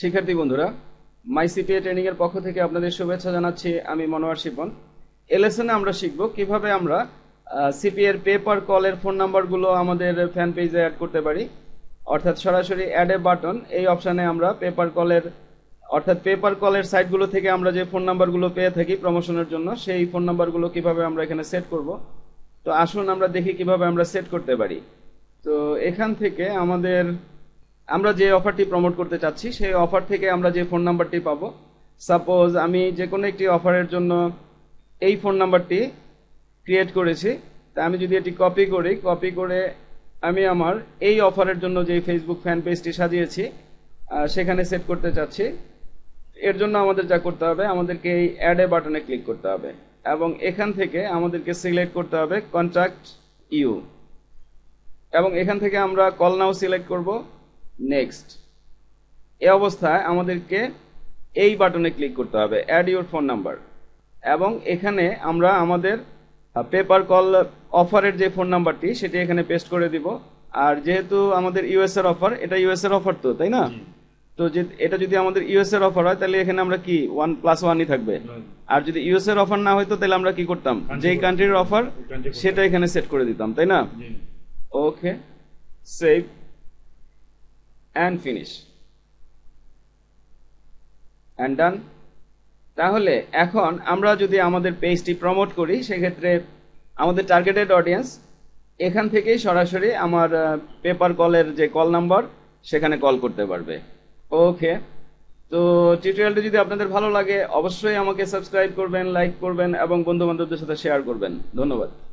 শিক্ষার্থী বন্ধুরা মাই CPA training এর পক্ষ থেকে আপনাদের শুভেচ্ছা জানাচ্ছি আমি মনোয়ার শিপন এলেসনে আমরা শিখব কিভাবে আমরা সিপিএর পেপার কলের ফোন নাম্বারগুলো আমাদের ফ্যান পেজে অ্যাড করতে পারি অর্থাৎ সরাসরি অ্যাড এ বাটন এই অপশানে আমরা পেপার কলের অর্থাৎ পেপার কলের সাইটগুলো থেকে আমরা যে ফোন নাম্বারগুলো পেয়ে থাকি প্রমোশনের জন্য সেই ফোন নাম্বারগুলো কিভাবে আমরা এখানে সেট করব তো আসুন আমরা দেখি কিভাবে আমরা সেট করতে পারি তো এখান থেকে আমাদের আমরা যে অফারটি প্রমোট করতে চাচ্ছি সেই অফার থেকে আমরা যে ফোন নাম্বারটি পাবো সাপোজ আমি যে কোনো একটি অফারের জন্য এই ফোন নাম্বারটি ক্রিয়েট করেছি তা আমি যদি এটি কপি করি কপি করে আমি আমার এই অফারের জন্য যে ফেসবুক ফ্যান পেজটি সাজিয়েছি সেখানে সেট করতে চাচ্ছি এর জন্য আমাদের যা করতে হবে আমাদেরকে এই অ্যাডে বাটনে ক্লিক করতে হবে এবং এখান থেকে আমাদেরকে সিলেক্ট করতে হবে কন্ট্রাক্ট ইউ এবং এখান থেকে আমরা কল নাও সিলেক্ট করব নেক্সট এ অবস্থায় আমাদেরকে এই বাটনে ক্লিক করতে হবে অ্যাড ইউর ফোন নাম্বার এবং এখানে আমরা আমাদের পেপার কল অফারের যে ফোন নাম্বারটি সেটি এখানে পেস্ট করে দিব আর যেহেতু আমাদের ইউএস এর অফার এটা ইউএস এর অফার তো তাই না তো যে এটা যদি আমাদের ইউএস এর অফার হয় তাহলে এখানে আমরা কি ওয়ান প্লাস ওয়ানই থাকবে আর যদি ইউএস এর অফার না হইতো তাহলে আমরা কি করতাম যেই কান্ট্রির অফার সেটা এখানে সেট করে দিতাম তাই না okay save and finish and done তাহলে এখন আমরা যদি আমাদের পেজটি প্রমোট করি সেক্ষেত্রে আমাদের টার্গেটেড অডিয়েন্স এখান থেকেই সরাসরি আমার পেপার কলের যে কল নাম্বার সেখানে কল করতে পারবে ওকে তো টিউটোরিয়ালটি যদি আপনাদের ভালো লাগে অবশ্যই আমাকে সাবস্ক্রাইব করবেন লাইক করবেন এবং বন্ধুবান্ধবদের সাথে শেয়ার করবেন ধন্যবাদ